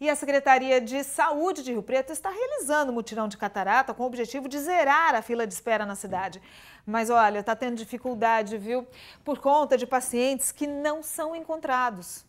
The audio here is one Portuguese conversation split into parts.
E a Secretaria de Saúde de Rio Preto está realizando um mutirão de catarata com o objetivo de zerar a fila de espera na cidade. Mas olha, está tendo dificuldade, viu? Por conta de pacientes que não são encontrados.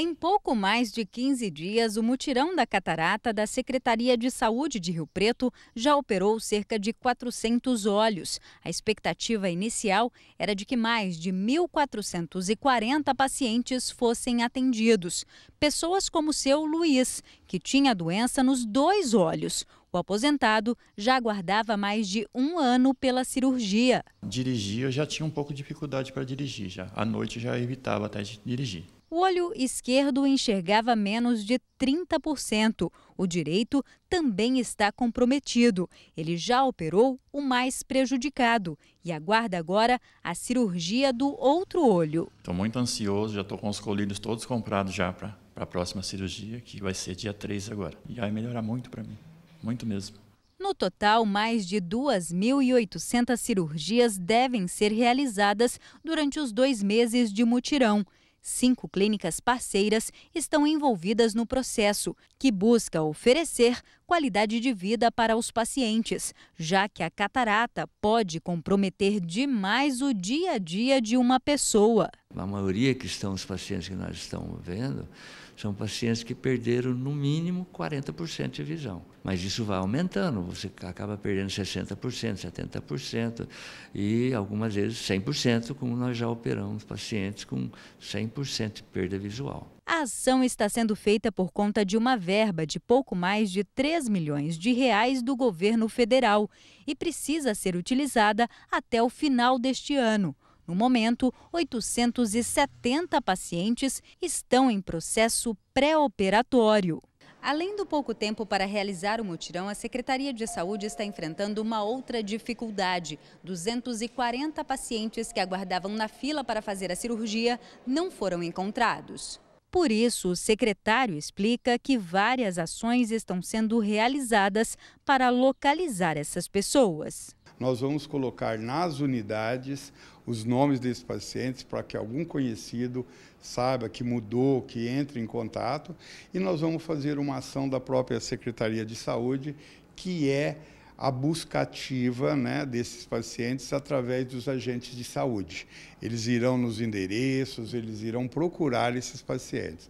Em pouco mais de 15 dias, o mutirão da catarata da Secretaria de Saúde de Rio Preto já operou cerca de 400 olhos. A expectativa inicial era de que mais de 1.440 pacientes fossem atendidos. Pessoas como seu Luiz, que tinha doença nos dois olhos. O aposentado já aguardava mais de um ano pela cirurgia. Dirigir, eu já tinha um pouco de dificuldade para dirigir já. À noite já evitava até de dirigir. O olho esquerdo enxergava menos de 30%. O direito também está comprometido. Ele já operou o mais prejudicado e aguarda agora a cirurgia do outro olho. Estou muito ansioso, já estou com os colírios todos comprados já para a próxima cirurgia, que vai ser dia 3 agora. E vai melhorar muito para mim, muito mesmo. No total, mais de 2.800 cirurgias devem ser realizadas durante os dois meses de mutirão. Cinco clínicas parceiras estão envolvidas no processo, que busca oferecer qualidade de vida para os pacientes, já que a catarata pode comprometer demais o dia a dia de uma pessoa. A maioria que estão os pacientes que nós estamos vendo são pacientes que perderam no mínimo 40% de visão. Mas isso vai aumentando, você acaba perdendo 60%, 70% e algumas vezes 100%, como nós já operamos pacientes com 100% de perda visual. A ação está sendo feita por conta de uma verba de pouco mais de 3 milhões de reais do governo federal e precisa ser utilizada até o final deste ano. No momento, 870 pacientes estão em processo pré-operatório. Além do pouco tempo para realizar o mutirão, a Secretaria de Saúde está enfrentando uma outra dificuldade. 240 pacientes que aguardavam na fila para fazer a cirurgia não foram encontrados. Por isso, o secretário explica que várias ações estão sendo realizadas para localizar essas pessoas nós vamos colocar nas unidades os nomes desses pacientes para que algum conhecido saiba que mudou, que entre em contato. E nós vamos fazer uma ação da própria Secretaria de Saúde, que é a busca ativa né, desses pacientes através dos agentes de saúde. Eles irão nos endereços, eles irão procurar esses pacientes.